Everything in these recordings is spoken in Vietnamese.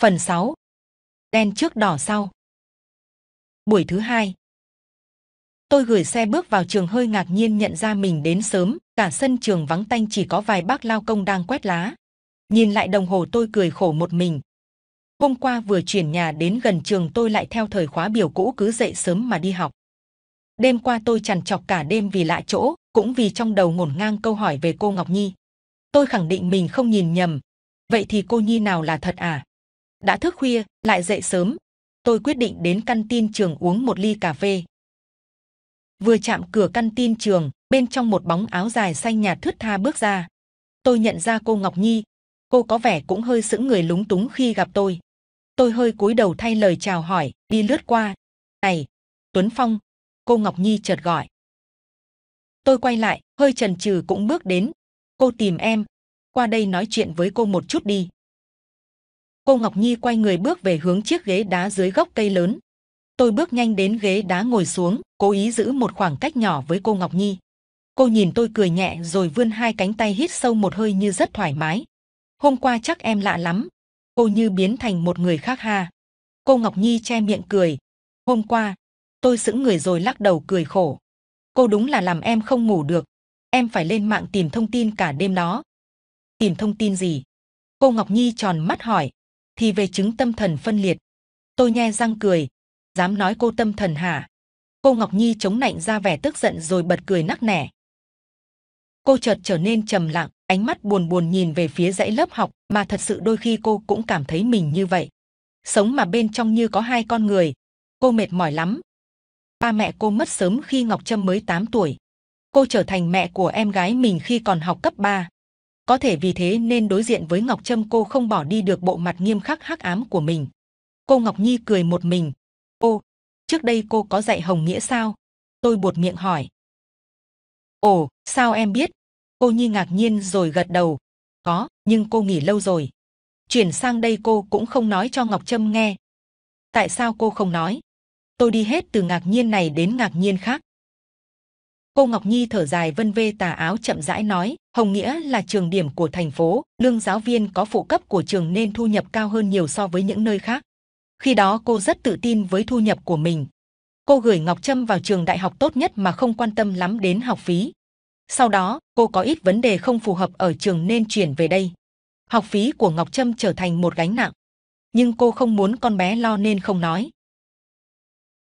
Phần 6. Đen trước đỏ sau. Buổi thứ hai. Tôi gửi xe bước vào trường hơi ngạc nhiên nhận ra mình đến sớm, cả sân trường vắng tanh chỉ có vài bác lao công đang quét lá. Nhìn lại đồng hồ tôi cười khổ một mình. Hôm qua vừa chuyển nhà đến gần trường tôi lại theo thời khóa biểu cũ cứ dậy sớm mà đi học. Đêm qua tôi chằn chọc cả đêm vì lạ chỗ, cũng vì trong đầu ngổn ngang câu hỏi về cô Ngọc Nhi. Tôi khẳng định mình không nhìn nhầm. Vậy thì cô Nhi nào là thật à? đã thức khuya lại dậy sớm tôi quyết định đến căn tin trường uống một ly cà phê vừa chạm cửa căn tin trường bên trong một bóng áo dài xanh nhạt thướt tha bước ra tôi nhận ra cô ngọc nhi cô có vẻ cũng hơi sững người lúng túng khi gặp tôi tôi hơi cúi đầu thay lời chào hỏi đi lướt qua này tuấn phong cô ngọc nhi chợt gọi tôi quay lại hơi chần chừ cũng bước đến cô tìm em qua đây nói chuyện với cô một chút đi Cô Ngọc Nhi quay người bước về hướng chiếc ghế đá dưới gốc cây lớn. Tôi bước nhanh đến ghế đá ngồi xuống, cố ý giữ một khoảng cách nhỏ với cô Ngọc Nhi. Cô nhìn tôi cười nhẹ rồi vươn hai cánh tay hít sâu một hơi như rất thoải mái. Hôm qua chắc em lạ lắm. Cô như biến thành một người khác ha. Cô Ngọc Nhi che miệng cười. Hôm qua, tôi sững người rồi lắc đầu cười khổ. Cô đúng là làm em không ngủ được. Em phải lên mạng tìm thông tin cả đêm đó. Tìm thông tin gì? Cô Ngọc Nhi tròn mắt hỏi thì về chứng tâm thần phân liệt. Tôi nhe răng cười, dám nói cô tâm thần hả? Cô Ngọc Nhi chống nạnh ra vẻ tức giận rồi bật cười nắc nẻ. Cô chợt trở nên trầm lặng, ánh mắt buồn buồn nhìn về phía dãy lớp học mà thật sự đôi khi cô cũng cảm thấy mình như vậy. Sống mà bên trong như có hai con người, cô mệt mỏi lắm. Ba mẹ cô mất sớm khi Ngọc Trâm mới 8 tuổi. Cô trở thành mẹ của em gái mình khi còn học cấp 3 có thể vì thế nên đối diện với Ngọc Trâm cô không bỏ đi được bộ mặt nghiêm khắc hắc ám của mình. Cô Ngọc Nhi cười một mình. Ô, trước đây cô có dạy Hồng Nghĩa sao? Tôi buột miệng hỏi. Ồ, sao em biết? Cô Nhi ngạc nhiên rồi gật đầu. Có, nhưng cô nghỉ lâu rồi. Chuyển sang đây cô cũng không nói cho Ngọc Trâm nghe. Tại sao cô không nói? Tôi đi hết từ ngạc nhiên này đến ngạc nhiên khác. Cô Ngọc Nhi thở dài vân vê tà áo chậm rãi nói, Hồng Nghĩa là trường điểm của thành phố, lương giáo viên có phụ cấp của trường nên thu nhập cao hơn nhiều so với những nơi khác. Khi đó cô rất tự tin với thu nhập của mình. Cô gửi Ngọc Trâm vào trường đại học tốt nhất mà không quan tâm lắm đến học phí. Sau đó, cô có ít vấn đề không phù hợp ở trường nên chuyển về đây. Học phí của Ngọc Trâm trở thành một gánh nặng. Nhưng cô không muốn con bé lo nên không nói.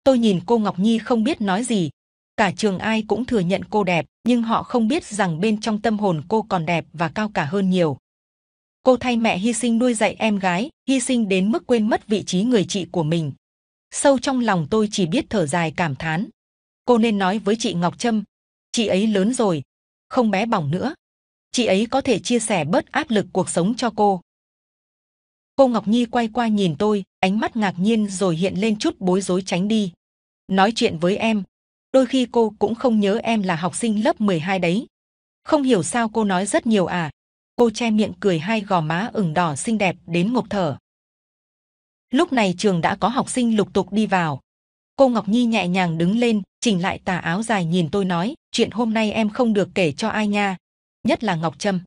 Tôi nhìn cô Ngọc Nhi không biết nói gì, cả trường ai cũng thừa nhận cô đẹp nhưng họ không biết rằng bên trong tâm hồn cô còn đẹp và cao cả hơn nhiều cô thay mẹ hy sinh nuôi dạy em gái hy sinh đến mức quên mất vị trí người chị của mình sâu trong lòng tôi chỉ biết thở dài cảm thán cô nên nói với chị ngọc trâm chị ấy lớn rồi không bé bỏng nữa chị ấy có thể chia sẻ bớt áp lực cuộc sống cho cô cô ngọc nhi quay qua nhìn tôi ánh mắt ngạc nhiên rồi hiện lên chút bối rối tránh đi nói chuyện với em đôi khi cô cũng không nhớ em là học sinh lớp 12 đấy. Không hiểu sao cô nói rất nhiều à. Cô che miệng cười hai gò má ửng đỏ xinh đẹp đến ngộp thở. Lúc này trường đã có học sinh lục tục đi vào. Cô Ngọc Nhi nhẹ nhàng đứng lên, chỉnh lại tà áo dài nhìn tôi nói, chuyện hôm nay em không được kể cho ai nha, nhất là Ngọc Trâm.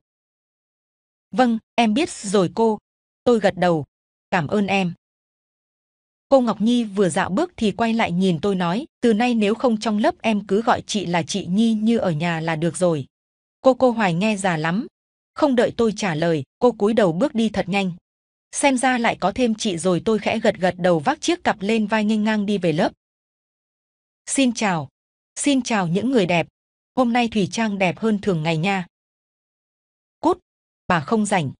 Vâng, em biết rồi cô. Tôi gật đầu. Cảm ơn em. Cô Ngọc Nhi vừa dạo bước thì quay lại nhìn tôi nói, từ nay nếu không trong lớp em cứ gọi chị là chị Nhi như ở nhà là được rồi. Cô cô Hoài nghe già lắm. Không đợi tôi trả lời, cô cúi đầu bước đi thật nhanh. Xem ra lại có thêm chị rồi tôi khẽ gật gật đầu vác chiếc cặp lên vai nghênh ngang đi về lớp. Xin chào. Xin chào những người đẹp. Hôm nay Thủy Trang đẹp hơn thường ngày nha. Cút. Bà không rảnh.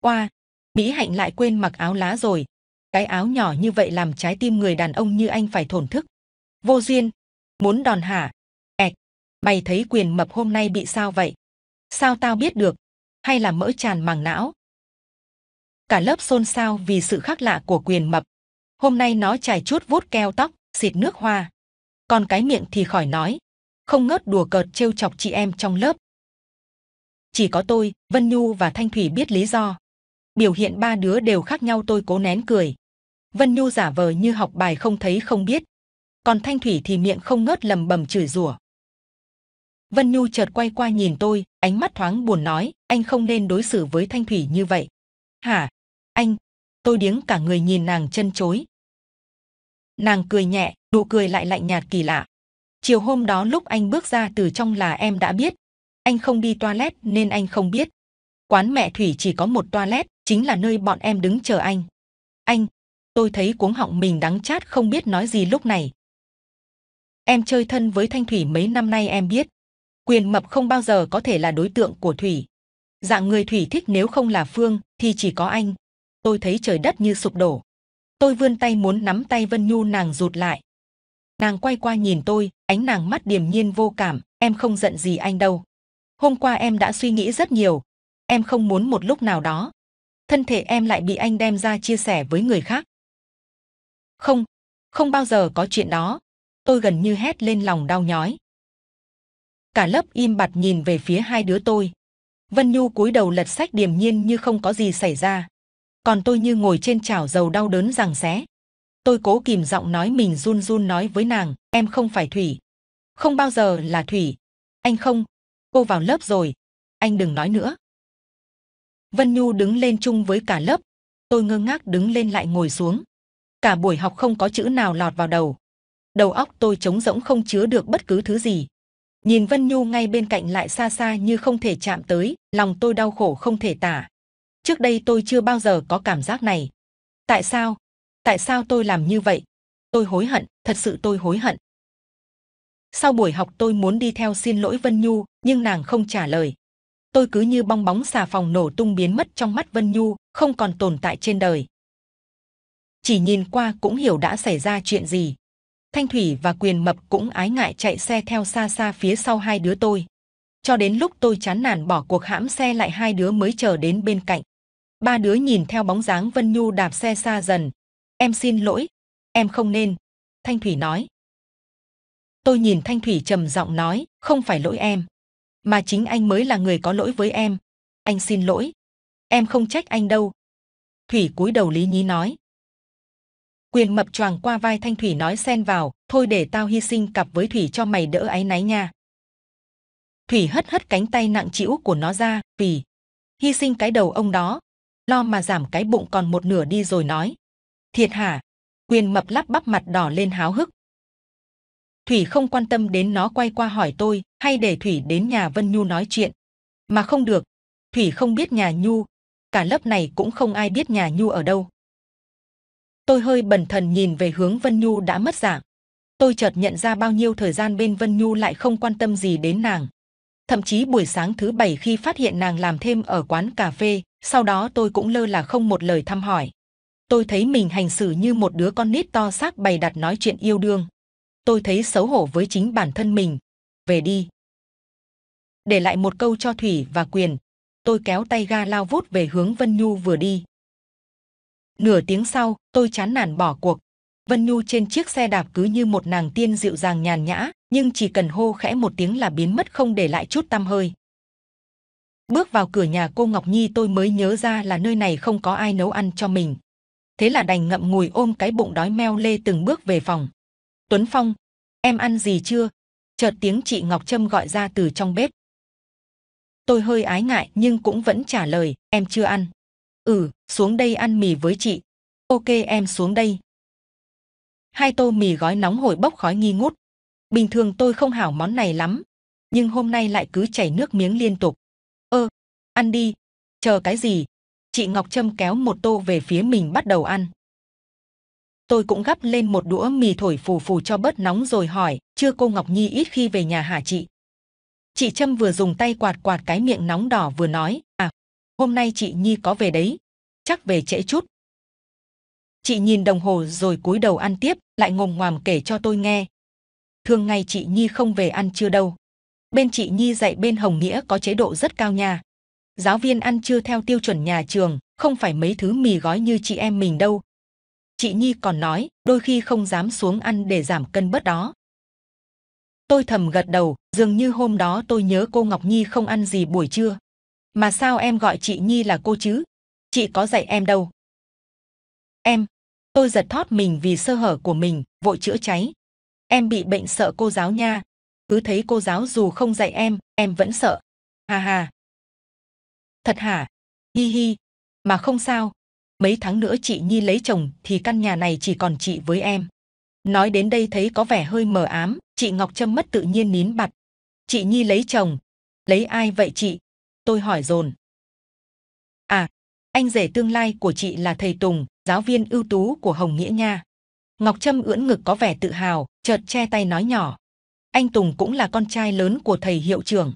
Qua, Mỹ Hạnh lại quên mặc áo lá rồi, cái áo nhỏ như vậy làm trái tim người đàn ông như anh phải thổn thức vô duyên muốn đòn hả ẹc mày thấy quyền mập hôm nay bị sao vậy sao tao biết được hay là mỡ tràn màng não cả lớp xôn xao vì sự khác lạ của quyền mập hôm nay nó chải chút vuốt keo tóc xịt nước hoa còn cái miệng thì khỏi nói không ngớt đùa cợt trêu chọc chị em trong lớp chỉ có tôi vân nhu và thanh thủy biết lý do biểu hiện ba đứa đều khác nhau tôi cố nén cười Vân Nhu giả vờ như học bài không thấy không biết. Còn Thanh Thủy thì miệng không ngớt lầm bầm chửi rủa. Vân Nhu chợt quay qua nhìn tôi, ánh mắt thoáng buồn nói, anh không nên đối xử với Thanh Thủy như vậy. Hả? Anh? Tôi điếng cả người nhìn nàng chân chối. Nàng cười nhẹ, nụ cười lại lạnh nhạt kỳ lạ. Chiều hôm đó lúc anh bước ra từ trong là em đã biết. Anh không đi toilet nên anh không biết. Quán mẹ Thủy chỉ có một toilet, chính là nơi bọn em đứng chờ anh. Anh, tôi thấy cuống họng mình đắng chát không biết nói gì lúc này. Em chơi thân với Thanh Thủy mấy năm nay em biết. Quyền mập không bao giờ có thể là đối tượng của Thủy. Dạng người Thủy thích nếu không là Phương thì chỉ có anh. Tôi thấy trời đất như sụp đổ. Tôi vươn tay muốn nắm tay Vân Nhu nàng rụt lại. Nàng quay qua nhìn tôi, ánh nàng mắt điềm nhiên vô cảm, em không giận gì anh đâu. Hôm qua em đã suy nghĩ rất nhiều. Em không muốn một lúc nào đó. Thân thể em lại bị anh đem ra chia sẻ với người khác. Không, không bao giờ có chuyện đó. Tôi gần như hét lên lòng đau nhói. Cả lớp im bặt nhìn về phía hai đứa tôi. Vân Nhu cúi đầu lật sách điềm nhiên như không có gì xảy ra. Còn tôi như ngồi trên chảo dầu đau đớn rằng xé. Tôi cố kìm giọng nói mình run run nói với nàng, em không phải Thủy. Không bao giờ là Thủy. Anh không, cô vào lớp rồi, anh đừng nói nữa. Vân Nhu đứng lên chung với cả lớp, tôi ngơ ngác đứng lên lại ngồi xuống cả buổi học không có chữ nào lọt vào đầu đầu óc tôi trống rỗng không chứa được bất cứ thứ gì nhìn vân nhu ngay bên cạnh lại xa xa như không thể chạm tới lòng tôi đau khổ không thể tả trước đây tôi chưa bao giờ có cảm giác này tại sao tại sao tôi làm như vậy tôi hối hận thật sự tôi hối hận sau buổi học tôi muốn đi theo xin lỗi vân nhu nhưng nàng không trả lời tôi cứ như bong bóng xà phòng nổ tung biến mất trong mắt vân nhu không còn tồn tại trên đời chỉ nhìn qua cũng hiểu đã xảy ra chuyện gì. Thanh Thủy và Quyền Mập cũng ái ngại chạy xe theo xa xa phía sau hai đứa tôi. Cho đến lúc tôi chán nản bỏ cuộc hãm xe lại hai đứa mới chờ đến bên cạnh. Ba đứa nhìn theo bóng dáng Vân Nhu đạp xe xa dần. Em xin lỗi, em không nên. Thanh Thủy nói. Tôi nhìn Thanh Thủy trầm giọng nói, không phải lỗi em. Mà chính anh mới là người có lỗi với em. Anh xin lỗi. Em không trách anh đâu. Thủy cúi đầu lý nhí nói quyền mập choàng qua vai thanh thủy nói xen vào thôi để tao hy sinh cặp với thủy cho mày đỡ áy náy nha thủy hất hất cánh tay nặng trĩu của nó ra vì hy sinh cái đầu ông đó lo mà giảm cái bụng còn một nửa đi rồi nói thiệt hả quyền mập lắp bắp mặt đỏ lên háo hức thủy không quan tâm đến nó quay qua hỏi tôi hay để thủy đến nhà vân nhu nói chuyện mà không được thủy không biết nhà nhu cả lớp này cũng không ai biết nhà nhu ở đâu tôi hơi bần thần nhìn về hướng Vân Nhu đã mất dạng. Tôi chợt nhận ra bao nhiêu thời gian bên Vân Nhu lại không quan tâm gì đến nàng. Thậm chí buổi sáng thứ bảy khi phát hiện nàng làm thêm ở quán cà phê, sau đó tôi cũng lơ là không một lời thăm hỏi. Tôi thấy mình hành xử như một đứa con nít to xác bày đặt nói chuyện yêu đương. Tôi thấy xấu hổ với chính bản thân mình. Về đi. Để lại một câu cho Thủy và Quyền, tôi kéo tay ga lao vút về hướng Vân Nhu vừa đi. Nửa tiếng sau, tôi chán nản bỏ cuộc. Vân Nhu trên chiếc xe đạp cứ như một nàng tiên dịu dàng nhàn nhã, nhưng chỉ cần hô khẽ một tiếng là biến mất không để lại chút tăm hơi. Bước vào cửa nhà cô Ngọc Nhi tôi mới nhớ ra là nơi này không có ai nấu ăn cho mình. Thế là đành ngậm ngùi ôm cái bụng đói meo lê từng bước về phòng. Tuấn Phong, em ăn gì chưa? Chợt tiếng chị Ngọc Trâm gọi ra từ trong bếp. Tôi hơi ái ngại nhưng cũng vẫn trả lời, em chưa ăn. Ừ, xuống đây ăn mì với chị. Ok em xuống đây. Hai tô mì gói nóng hổi bốc khói nghi ngút. Bình thường tôi không hảo món này lắm, nhưng hôm nay lại cứ chảy nước miếng liên tục. Ơ, ăn đi, chờ cái gì? Chị Ngọc Trâm kéo một tô về phía mình bắt đầu ăn. Tôi cũng gắp lên một đũa mì thổi phù phù cho bớt nóng rồi hỏi, chưa cô Ngọc Nhi ít khi về nhà hả chị? Chị Trâm vừa dùng tay quạt quạt cái miệng nóng đỏ vừa nói, à, hôm nay chị Nhi có về đấy chắc về trễ chút chị nhìn đồng hồ rồi cúi đầu ăn tiếp lại ngồm ngoàm kể cho tôi nghe thường ngày chị nhi không về ăn trưa đâu bên chị nhi dạy bên hồng nghĩa có chế độ rất cao nha giáo viên ăn trưa theo tiêu chuẩn nhà trường không phải mấy thứ mì gói như chị em mình đâu chị nhi còn nói đôi khi không dám xuống ăn để giảm cân bớt đó tôi thầm gật đầu dường như hôm đó tôi nhớ cô ngọc nhi không ăn gì buổi trưa mà sao em gọi chị nhi là cô chứ chị có dạy em đâu em tôi giật thót mình vì sơ hở của mình vội chữa cháy em bị bệnh sợ cô giáo nha cứ thấy cô giáo dù không dạy em em vẫn sợ ha ha thật hả hi hi mà không sao mấy tháng nữa chị nhi lấy chồng thì căn nhà này chỉ còn chị với em nói đến đây thấy có vẻ hơi mờ ám chị ngọc trâm mất tự nhiên nín bặt chị nhi lấy chồng lấy ai vậy chị tôi hỏi dồn à anh rể tương lai của chị là thầy Tùng, giáo viên ưu tú của Hồng Nghĩa Nha. Ngọc Trâm ưỡn ngực có vẻ tự hào, chợt che tay nói nhỏ. Anh Tùng cũng là con trai lớn của thầy hiệu trưởng.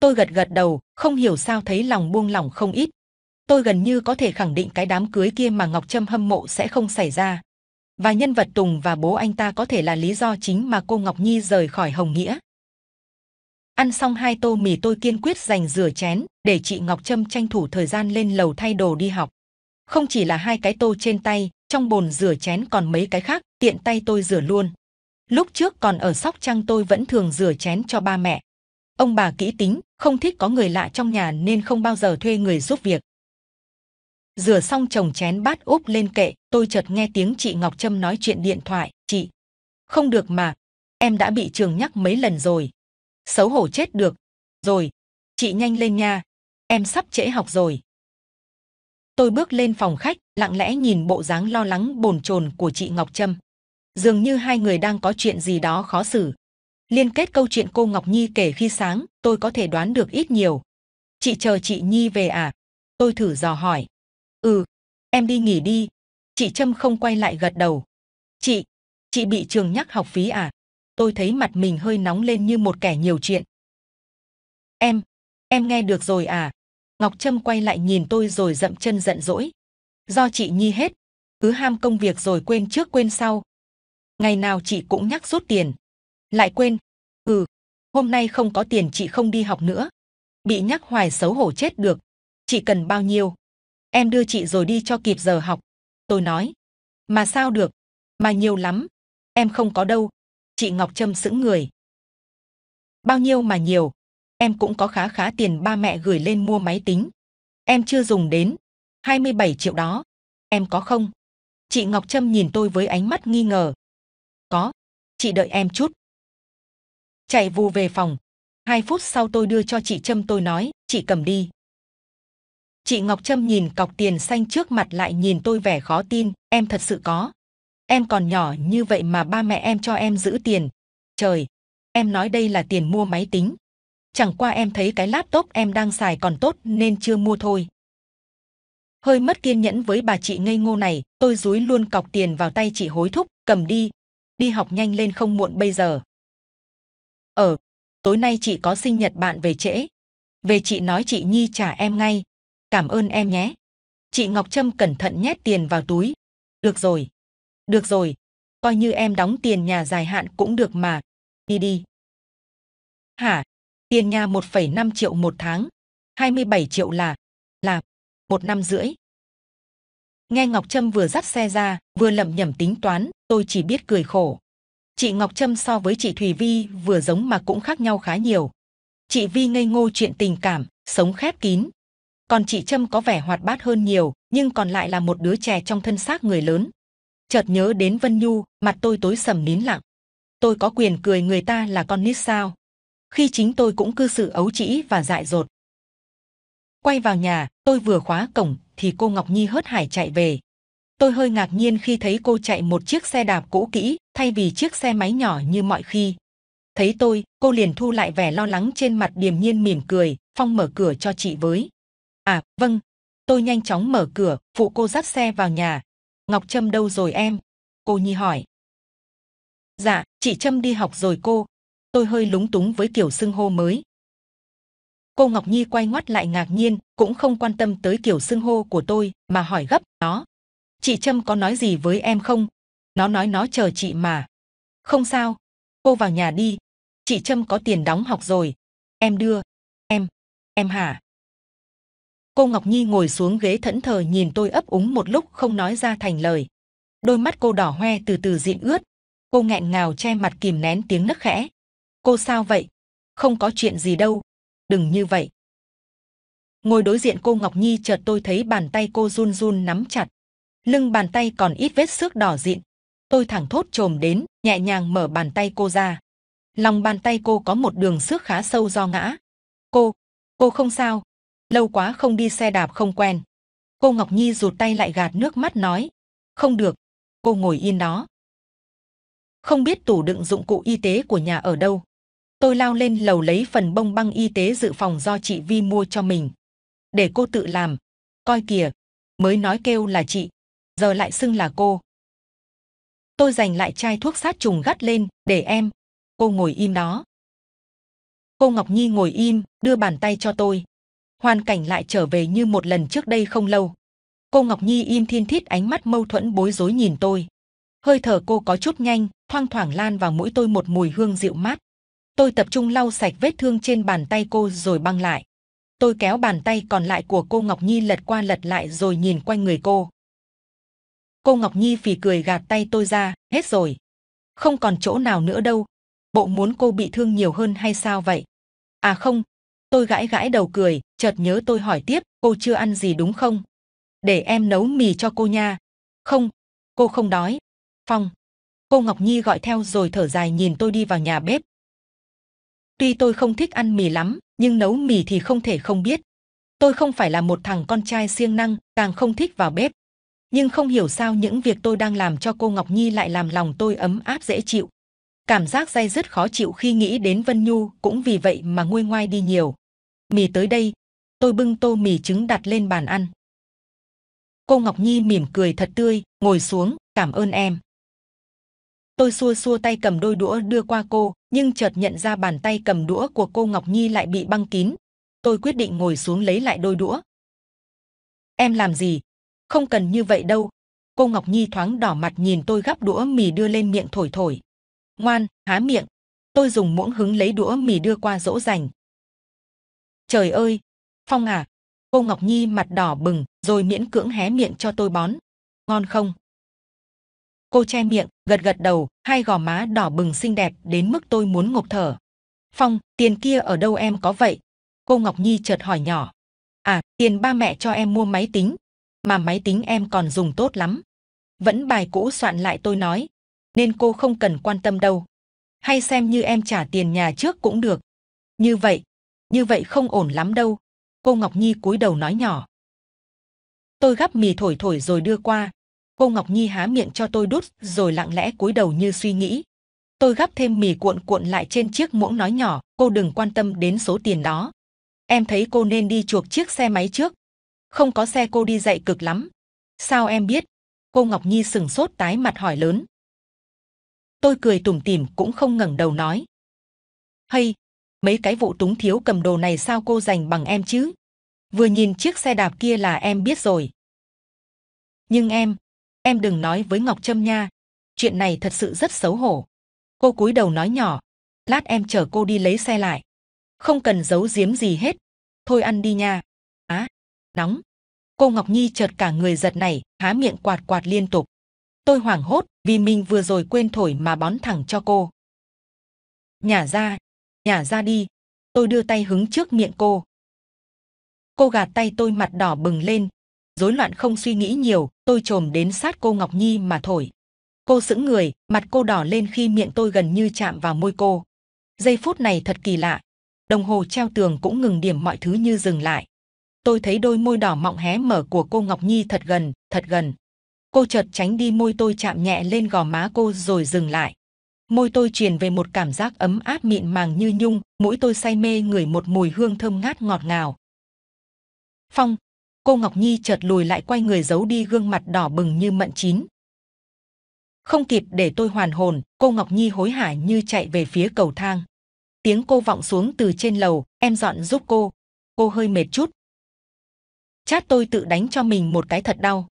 Tôi gật gật đầu, không hiểu sao thấy lòng buông lỏng không ít. Tôi gần như có thể khẳng định cái đám cưới kia mà Ngọc Trâm hâm mộ sẽ không xảy ra. Và nhân vật Tùng và bố anh ta có thể là lý do chính mà cô Ngọc Nhi rời khỏi Hồng Nghĩa ăn xong hai tô mì tôi kiên quyết dành rửa chén để chị ngọc trâm tranh thủ thời gian lên lầu thay đồ đi học không chỉ là hai cái tô trên tay trong bồn rửa chén còn mấy cái khác tiện tay tôi rửa luôn lúc trước còn ở sóc trăng tôi vẫn thường rửa chén cho ba mẹ ông bà kỹ tính không thích có người lạ trong nhà nên không bao giờ thuê người giúp việc rửa xong chồng chén bát úp lên kệ tôi chợt nghe tiếng chị ngọc trâm nói chuyện điện thoại chị không được mà em đã bị trường nhắc mấy lần rồi xấu hổ chết được. Rồi, chị nhanh lên nha, em sắp trễ học rồi. Tôi bước lên phòng khách, lặng lẽ nhìn bộ dáng lo lắng bồn chồn của chị Ngọc Trâm. Dường như hai người đang có chuyện gì đó khó xử. Liên kết câu chuyện cô Ngọc Nhi kể khi sáng, tôi có thể đoán được ít nhiều. Chị chờ chị Nhi về à? Tôi thử dò hỏi. Ừ, em đi nghỉ đi. Chị Trâm không quay lại gật đầu. Chị, chị bị trường nhắc học phí à? tôi thấy mặt mình hơi nóng lên như một kẻ nhiều chuyện. Em, em nghe được rồi à? Ngọc Trâm quay lại nhìn tôi rồi dậm chân giận dỗi. Do chị Nhi hết, cứ ham công việc rồi quên trước quên sau. Ngày nào chị cũng nhắc rút tiền. Lại quên, ừ, hôm nay không có tiền chị không đi học nữa. Bị nhắc hoài xấu hổ chết được. Chị cần bao nhiêu? Em đưa chị rồi đi cho kịp giờ học. Tôi nói, mà sao được, mà nhiều lắm. Em không có đâu, chị Ngọc Trâm sững người. Bao nhiêu mà nhiều, em cũng có khá khá tiền ba mẹ gửi lên mua máy tính. Em chưa dùng đến, 27 triệu đó, em có không? Chị Ngọc Trâm nhìn tôi với ánh mắt nghi ngờ. Có, chị đợi em chút. Chạy vù về phòng, hai phút sau tôi đưa cho chị Trâm tôi nói, chị cầm đi. Chị Ngọc Trâm nhìn cọc tiền xanh trước mặt lại nhìn tôi vẻ khó tin, em thật sự có em còn nhỏ như vậy mà ba mẹ em cho em giữ tiền. Trời, em nói đây là tiền mua máy tính. Chẳng qua em thấy cái laptop em đang xài còn tốt nên chưa mua thôi. Hơi mất kiên nhẫn với bà chị ngây ngô này, tôi dúi luôn cọc tiền vào tay chị hối thúc, cầm đi. Đi học nhanh lên không muộn bây giờ. Ờ, tối nay chị có sinh nhật bạn về trễ. Về chị nói chị Nhi trả em ngay. Cảm ơn em nhé. Chị Ngọc Trâm cẩn thận nhét tiền vào túi. Được rồi, được rồi, coi như em đóng tiền nhà dài hạn cũng được mà. Đi đi. Hả? Tiền nhà 1,5 triệu một tháng, 27 triệu là, là, một năm rưỡi. Nghe Ngọc Trâm vừa dắt xe ra, vừa lẩm nhẩm tính toán, tôi chỉ biết cười khổ. Chị Ngọc Trâm so với chị Thùy Vi vừa giống mà cũng khác nhau khá nhiều. Chị Vi ngây ngô chuyện tình cảm, sống khép kín. Còn chị Trâm có vẻ hoạt bát hơn nhiều, nhưng còn lại là một đứa trẻ trong thân xác người lớn, chợt nhớ đến Vân Nhu, mặt tôi tối sầm nín lặng. Tôi có quyền cười người ta là con nít sao? Khi chính tôi cũng cư xử ấu trĩ và dại dột. Quay vào nhà, tôi vừa khóa cổng thì cô Ngọc Nhi hớt hải chạy về. Tôi hơi ngạc nhiên khi thấy cô chạy một chiếc xe đạp cũ kỹ thay vì chiếc xe máy nhỏ như mọi khi. Thấy tôi, cô liền thu lại vẻ lo lắng trên mặt điềm nhiên mỉm cười, Phong mở cửa cho chị với. À, vâng. Tôi nhanh chóng mở cửa, phụ cô dắt xe vào nhà, Ngọc Trâm đâu rồi em? Cô Nhi hỏi. Dạ, chị Trâm đi học rồi cô. Tôi hơi lúng túng với kiểu xưng hô mới. Cô Ngọc Nhi quay ngoắt lại ngạc nhiên, cũng không quan tâm tới kiểu xưng hô của tôi, mà hỏi gấp nó. Chị Trâm có nói gì với em không? Nó nói nó chờ chị mà. Không sao, cô vào nhà đi. Chị Trâm có tiền đóng học rồi. Em đưa. Em. Em hả? Cô Ngọc Nhi ngồi xuống ghế thẫn thờ nhìn tôi ấp úng một lúc không nói ra thành lời. Đôi mắt cô đỏ hoe từ từ diện ướt. Cô nghẹn ngào che mặt kìm nén tiếng nấc khẽ. Cô sao vậy? Không có chuyện gì đâu. Đừng như vậy. Ngồi đối diện cô Ngọc Nhi chợt tôi thấy bàn tay cô run run nắm chặt. Lưng bàn tay còn ít vết xước đỏ diện. Tôi thẳng thốt trồm đến, nhẹ nhàng mở bàn tay cô ra. Lòng bàn tay cô có một đường xước khá sâu do ngã. Cô, cô không sao, lâu quá không đi xe đạp không quen. Cô Ngọc Nhi rụt tay lại gạt nước mắt nói, không được, cô ngồi yên đó. Không biết tủ đựng dụng cụ y tế của nhà ở đâu. Tôi lao lên lầu lấy phần bông băng y tế dự phòng do chị Vi mua cho mình. Để cô tự làm. Coi kìa, mới nói kêu là chị, giờ lại xưng là cô. Tôi giành lại chai thuốc sát trùng gắt lên, để em. Cô ngồi im đó. Cô Ngọc Nhi ngồi im, đưa bàn tay cho tôi, hoàn cảnh lại trở về như một lần trước đây không lâu. Cô Ngọc Nhi im thiên thít, ánh mắt mâu thuẫn bối rối nhìn tôi. Hơi thở cô có chút nhanh, thoang thoảng lan vào mũi tôi một mùi hương dịu mát. Tôi tập trung lau sạch vết thương trên bàn tay cô rồi băng lại. Tôi kéo bàn tay còn lại của cô Ngọc Nhi lật qua lật lại rồi nhìn quanh người cô. Cô Ngọc Nhi phì cười gạt tay tôi ra, hết rồi. Không còn chỗ nào nữa đâu. Bộ muốn cô bị thương nhiều hơn hay sao vậy? À không, Tôi gãi gãi đầu cười, chợt nhớ tôi hỏi tiếp, cô chưa ăn gì đúng không? Để em nấu mì cho cô nha. Không, cô không đói. Phong. Cô Ngọc Nhi gọi theo rồi thở dài nhìn tôi đi vào nhà bếp. Tuy tôi không thích ăn mì lắm, nhưng nấu mì thì không thể không biết. Tôi không phải là một thằng con trai siêng năng, càng không thích vào bếp. Nhưng không hiểu sao những việc tôi đang làm cho cô Ngọc Nhi lại làm lòng tôi ấm áp dễ chịu. Cảm giác day dứt khó chịu khi nghĩ đến Vân Nhu cũng vì vậy mà nguôi ngoai đi nhiều. Mì tới đây, tôi bưng tô mì trứng đặt lên bàn ăn. Cô Ngọc Nhi mỉm cười thật tươi, ngồi xuống, cảm ơn em. Tôi xua xua tay cầm đôi đũa đưa qua cô, nhưng chợt nhận ra bàn tay cầm đũa của cô Ngọc Nhi lại bị băng kín. Tôi quyết định ngồi xuống lấy lại đôi đũa. Em làm gì? Không cần như vậy đâu. Cô Ngọc Nhi thoáng đỏ mặt nhìn tôi gắp đũa mì đưa lên miệng thổi thổi. Ngoan, há miệng. Tôi dùng muỗng hứng lấy đũa mì đưa qua dỗ dành. Trời ơi! Phong à! Cô Ngọc Nhi mặt đỏ bừng rồi miễn cưỡng hé miệng cho tôi bón. Ngon không? Cô che miệng, gật gật đầu, hai gò má đỏ bừng xinh đẹp đến mức tôi muốn ngộp thở. Phong, tiền kia ở đâu em có vậy? Cô Ngọc Nhi chợt hỏi nhỏ. À, tiền ba mẹ cho em mua máy tính. Mà máy tính em còn dùng tốt lắm. Vẫn bài cũ soạn lại tôi nói. Nên cô không cần quan tâm đâu. Hay xem như em trả tiền nhà trước cũng được. Như vậy, như vậy không ổn lắm đâu cô ngọc nhi cúi đầu nói nhỏ tôi gấp mì thổi thổi rồi đưa qua cô ngọc nhi há miệng cho tôi đút rồi lặng lẽ cúi đầu như suy nghĩ tôi gấp thêm mì cuộn cuộn lại trên chiếc muỗng nói nhỏ cô đừng quan tâm đến số tiền đó em thấy cô nên đi chuộc chiếc xe máy trước không có xe cô đi dạy cực lắm sao em biết cô ngọc nhi sừng sốt tái mặt hỏi lớn tôi cười tủm tỉm cũng không ngẩng đầu nói hay mấy cái vụ túng thiếu cầm đồ này sao cô giành bằng em chứ? Vừa nhìn chiếc xe đạp kia là em biết rồi. Nhưng em, em đừng nói với Ngọc Trâm nha, chuyện này thật sự rất xấu hổ. Cô cúi đầu nói nhỏ, lát em chở cô đi lấy xe lại. Không cần giấu giếm gì hết, thôi ăn đi nha. Á, nóng. Cô Ngọc Nhi chợt cả người giật này, há miệng quạt quạt liên tục. Tôi hoảng hốt vì mình vừa rồi quên thổi mà bón thẳng cho cô. Nhả ra, nhả ra đi. Tôi đưa tay hứng trước miệng cô. Cô gạt tay tôi mặt đỏ bừng lên. rối loạn không suy nghĩ nhiều, tôi trồm đến sát cô Ngọc Nhi mà thổi. Cô sững người, mặt cô đỏ lên khi miệng tôi gần như chạm vào môi cô. Giây phút này thật kỳ lạ. Đồng hồ treo tường cũng ngừng điểm mọi thứ như dừng lại. Tôi thấy đôi môi đỏ mọng hé mở của cô Ngọc Nhi thật gần, thật gần. Cô chợt tránh đi môi tôi chạm nhẹ lên gò má cô rồi dừng lại môi tôi truyền về một cảm giác ấm áp mịn màng như nhung, mũi tôi say mê người một mùi hương thơm ngát ngọt ngào. Phong, cô Ngọc Nhi chợt lùi lại quay người giấu đi gương mặt đỏ bừng như mận chín. Không kịp để tôi hoàn hồn, cô Ngọc Nhi hối hả như chạy về phía cầu thang. Tiếng cô vọng xuống từ trên lầu, em dọn giúp cô. Cô hơi mệt chút. Chát tôi tự đánh cho mình một cái thật đau.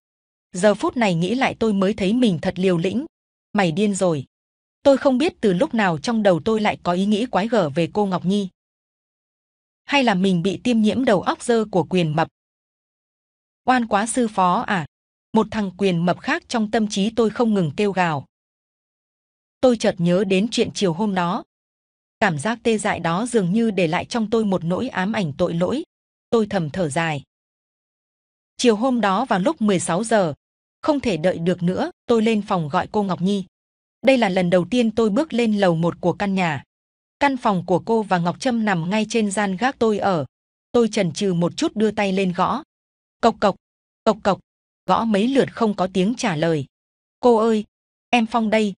Giờ phút này nghĩ lại tôi mới thấy mình thật liều lĩnh. Mày điên rồi. Tôi không biết từ lúc nào trong đầu tôi lại có ý nghĩ quái gở về cô Ngọc Nhi. Hay là mình bị tiêm nhiễm đầu óc dơ của quyền mập. Oan quá sư phó à. Một thằng quyền mập khác trong tâm trí tôi không ngừng kêu gào. Tôi chợt nhớ đến chuyện chiều hôm đó. Cảm giác tê dại đó dường như để lại trong tôi một nỗi ám ảnh tội lỗi. Tôi thầm thở dài. Chiều hôm đó vào lúc 16 giờ, không thể đợi được nữa, tôi lên phòng gọi cô Ngọc Nhi. Đây là lần đầu tiên tôi bước lên lầu một của căn nhà. Căn phòng của cô và Ngọc Trâm nằm ngay trên gian gác tôi ở. Tôi chần chừ một chút đưa tay lên gõ. Cộc cộc, cộc cộc, gõ mấy lượt không có tiếng trả lời. Cô ơi, em Phong đây,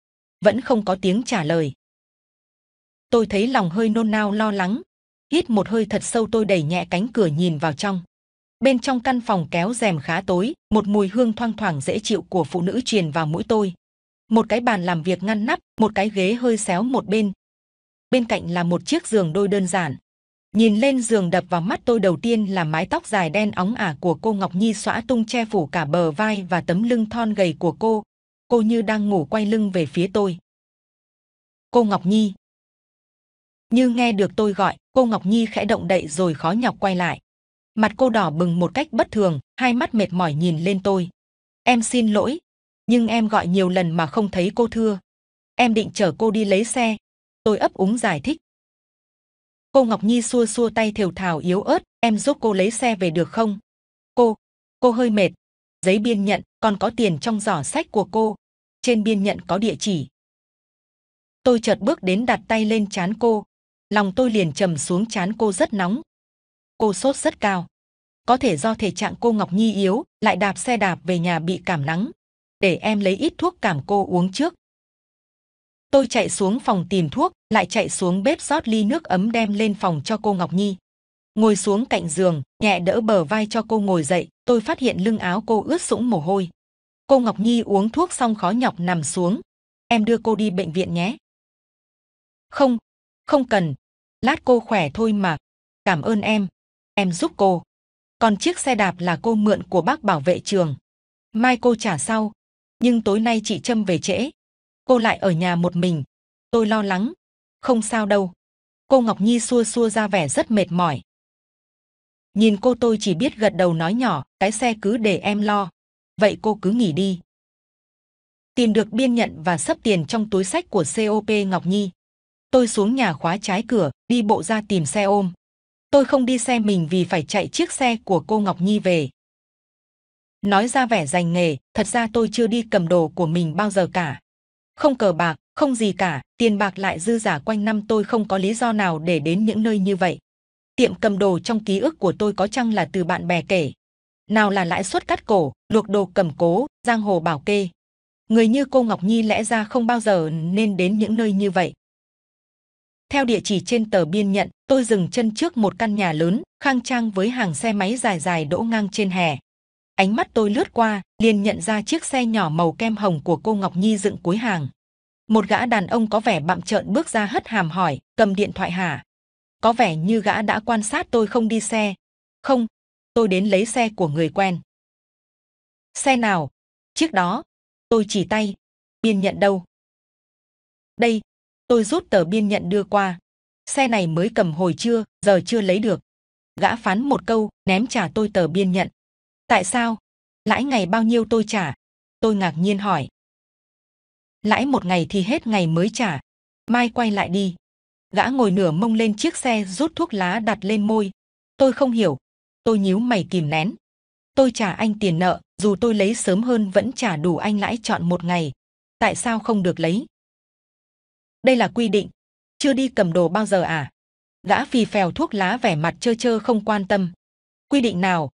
vẫn không có tiếng trả lời. Tôi thấy lòng hơi nôn nao lo lắng. Hít một hơi thật sâu tôi đẩy nhẹ cánh cửa nhìn vào trong. Bên trong căn phòng kéo rèm khá tối, một mùi hương thoang thoảng dễ chịu của phụ nữ truyền vào mũi tôi một cái bàn làm việc ngăn nắp, một cái ghế hơi xéo một bên. Bên cạnh là một chiếc giường đôi đơn giản. Nhìn lên giường đập vào mắt tôi đầu tiên là mái tóc dài đen óng ả của cô Ngọc Nhi xõa tung che phủ cả bờ vai và tấm lưng thon gầy của cô. Cô như đang ngủ quay lưng về phía tôi. Cô Ngọc Nhi. Như nghe được tôi gọi, cô Ngọc Nhi khẽ động đậy rồi khó nhọc quay lại. Mặt cô đỏ bừng một cách bất thường, hai mắt mệt mỏi nhìn lên tôi. Em xin lỗi, nhưng em gọi nhiều lần mà không thấy cô thưa. Em định chở cô đi lấy xe. Tôi ấp úng giải thích. Cô Ngọc Nhi xua xua tay thều thào yếu ớt, em giúp cô lấy xe về được không? Cô, cô hơi mệt. Giấy biên nhận, còn có tiền trong giỏ sách của cô. Trên biên nhận có địa chỉ. Tôi chợt bước đến đặt tay lên chán cô. Lòng tôi liền trầm xuống chán cô rất nóng. Cô sốt rất cao. Có thể do thể trạng cô Ngọc Nhi yếu, lại đạp xe đạp về nhà bị cảm nắng để em lấy ít thuốc cảm cô uống trước. Tôi chạy xuống phòng tìm thuốc, lại chạy xuống bếp rót ly nước ấm đem lên phòng cho cô Ngọc Nhi. Ngồi xuống cạnh giường, nhẹ đỡ bờ vai cho cô ngồi dậy, tôi phát hiện lưng áo cô ướt sũng mồ hôi. Cô Ngọc Nhi uống thuốc xong khó nhọc nằm xuống. Em đưa cô đi bệnh viện nhé. Không, không cần. Lát cô khỏe thôi mà. Cảm ơn em. Em giúp cô. Còn chiếc xe đạp là cô mượn của bác bảo vệ trường. Mai cô trả sau, nhưng tối nay chị Trâm về trễ. Cô lại ở nhà một mình. Tôi lo lắng. Không sao đâu. Cô Ngọc Nhi xua xua ra vẻ rất mệt mỏi. Nhìn cô tôi chỉ biết gật đầu nói nhỏ, cái xe cứ để em lo. Vậy cô cứ nghỉ đi. Tìm được biên nhận và sắp tiền trong túi sách của COP Ngọc Nhi. Tôi xuống nhà khóa trái cửa, đi bộ ra tìm xe ôm. Tôi không đi xe mình vì phải chạy chiếc xe của cô Ngọc Nhi về. Nói ra vẻ dành nghề, thật ra tôi chưa đi cầm đồ của mình bao giờ cả. Không cờ bạc, không gì cả, tiền bạc lại dư giả quanh năm tôi không có lý do nào để đến những nơi như vậy. Tiệm cầm đồ trong ký ức của tôi có chăng là từ bạn bè kể. Nào là lãi suất cắt cổ, luộc đồ cầm cố, giang hồ bảo kê. Người như cô Ngọc Nhi lẽ ra không bao giờ nên đến những nơi như vậy. Theo địa chỉ trên tờ biên nhận, tôi dừng chân trước một căn nhà lớn, khang trang với hàng xe máy dài dài đỗ ngang trên hè ánh mắt tôi lướt qua liền nhận ra chiếc xe nhỏ màu kem hồng của cô ngọc nhi dựng cuối hàng một gã đàn ông có vẻ bặm trợn bước ra hất hàm hỏi cầm điện thoại hả có vẻ như gã đã quan sát tôi không đi xe không tôi đến lấy xe của người quen xe nào chiếc đó tôi chỉ tay biên nhận đâu đây tôi rút tờ biên nhận đưa qua xe này mới cầm hồi trưa, giờ chưa lấy được gã phán một câu ném trả tôi tờ biên nhận Tại sao? Lãi ngày bao nhiêu tôi trả? Tôi ngạc nhiên hỏi. Lãi một ngày thì hết ngày mới trả. Mai quay lại đi. Gã ngồi nửa mông lên chiếc xe rút thuốc lá đặt lên môi. Tôi không hiểu. Tôi nhíu mày kìm nén. Tôi trả anh tiền nợ, dù tôi lấy sớm hơn vẫn trả đủ anh lãi chọn một ngày. Tại sao không được lấy? Đây là quy định. Chưa đi cầm đồ bao giờ à? Gã phì phèo thuốc lá vẻ mặt chơ chơ không quan tâm. Quy định nào,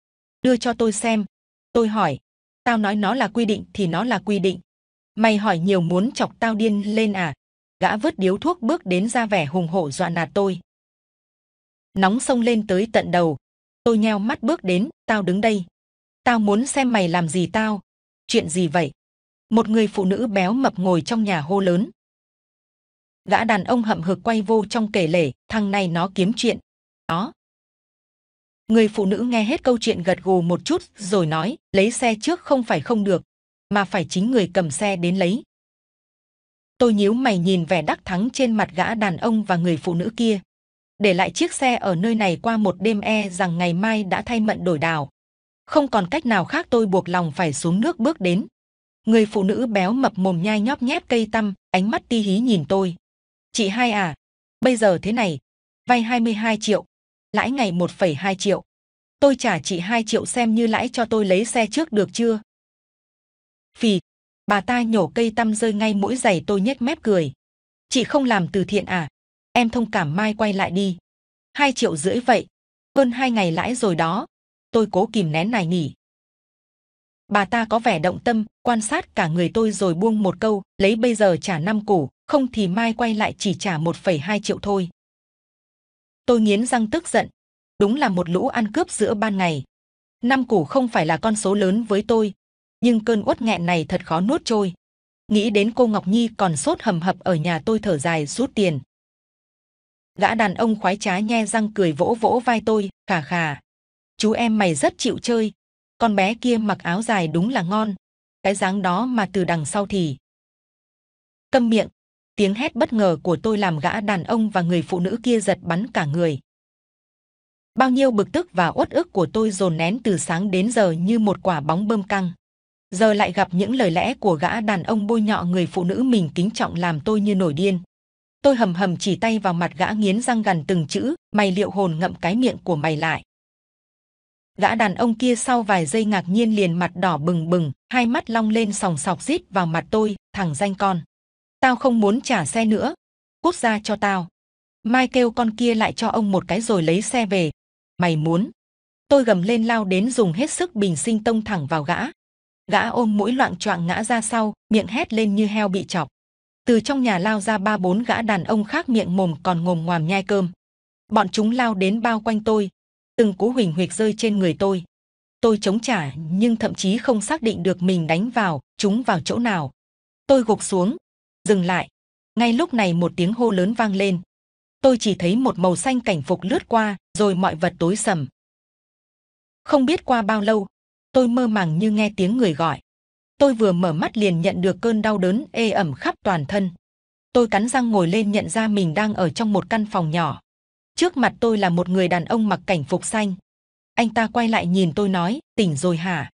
đưa cho tôi xem. Tôi hỏi, tao nói nó là quy định thì nó là quy định. Mày hỏi nhiều muốn chọc tao điên lên à? Gã vứt điếu thuốc bước đến ra vẻ hùng hổ dọa nạt tôi. Nóng sông lên tới tận đầu. Tôi nheo mắt bước đến, tao đứng đây. Tao muốn xem mày làm gì tao. Chuyện gì vậy? Một người phụ nữ béo mập ngồi trong nhà hô lớn. Gã đàn ông hậm hực quay vô trong kể lể, thằng này nó kiếm chuyện. đó. Người phụ nữ nghe hết câu chuyện gật gù một chút rồi nói, lấy xe trước không phải không được, mà phải chính người cầm xe đến lấy. Tôi nhíu mày nhìn vẻ đắc thắng trên mặt gã đàn ông và người phụ nữ kia. Để lại chiếc xe ở nơi này qua một đêm e rằng ngày mai đã thay mận đổi đào Không còn cách nào khác tôi buộc lòng phải xuống nước bước đến. Người phụ nữ béo mập mồm nhai nhóp nhép cây tăm, ánh mắt ti hí nhìn tôi. Chị hai à, bây giờ thế này, vay 22 triệu, lãi ngày 1,2 triệu. Tôi trả chị 2 triệu xem như lãi cho tôi lấy xe trước được chưa? Vì bà ta nhổ cây tăm rơi ngay mũi giày tôi nhếch mép cười. Chị không làm từ thiện à? Em thông cảm mai quay lại đi. 2 triệu rưỡi vậy, hơn hai ngày lãi rồi đó. Tôi cố kìm nén nài nỉ. Bà ta có vẻ động tâm, quan sát cả người tôi rồi buông một câu, lấy bây giờ trả năm củ, không thì mai quay lại chỉ trả 1,2 triệu thôi tôi nghiến răng tức giận đúng là một lũ ăn cướp giữa ban ngày năm củ không phải là con số lớn với tôi nhưng cơn uất nghẹn này thật khó nuốt trôi nghĩ đến cô ngọc nhi còn sốt hầm hập ở nhà tôi thở dài rút tiền gã đàn ông khoái trá nhe răng cười vỗ vỗ vai tôi khà khà chú em mày rất chịu chơi con bé kia mặc áo dài đúng là ngon cái dáng đó mà từ đằng sau thì câm miệng tiếng hét bất ngờ của tôi làm gã đàn ông và người phụ nữ kia giật bắn cả người bao nhiêu bực tức và uất ức của tôi dồn nén từ sáng đến giờ như một quả bóng bơm căng giờ lại gặp những lời lẽ của gã đàn ông bôi nhọ người phụ nữ mình kính trọng làm tôi như nổi điên tôi hầm hầm chỉ tay vào mặt gã nghiến răng gằn từng chữ mày liệu hồn ngậm cái miệng của mày lại gã đàn ông kia sau vài giây ngạc nhiên liền mặt đỏ bừng bừng hai mắt long lên sòng sọc rít vào mặt tôi thằng danh con Tao không muốn trả xe nữa. Cút ra cho tao. Mai kêu con kia lại cho ông một cái rồi lấy xe về. Mày muốn. Tôi gầm lên lao đến dùng hết sức bình sinh tông thẳng vào gã. Gã ôm mũi loạn choạng ngã ra sau, miệng hét lên như heo bị chọc. Từ trong nhà lao ra ba bốn gã đàn ông khác miệng mồm còn ngồm ngoàm nhai cơm. Bọn chúng lao đến bao quanh tôi. Từng cú huỳnh huyệt rơi trên người tôi. Tôi chống trả nhưng thậm chí không xác định được mình đánh vào, chúng vào chỗ nào. Tôi gục xuống, dừng lại ngay lúc này một tiếng hô lớn vang lên tôi chỉ thấy một màu xanh cảnh phục lướt qua rồi mọi vật tối sầm không biết qua bao lâu tôi mơ màng như nghe tiếng người gọi tôi vừa mở mắt liền nhận được cơn đau đớn ê ẩm khắp toàn thân tôi cắn răng ngồi lên nhận ra mình đang ở trong một căn phòng nhỏ trước mặt tôi là một người đàn ông mặc cảnh phục xanh anh ta quay lại nhìn tôi nói tỉnh rồi hả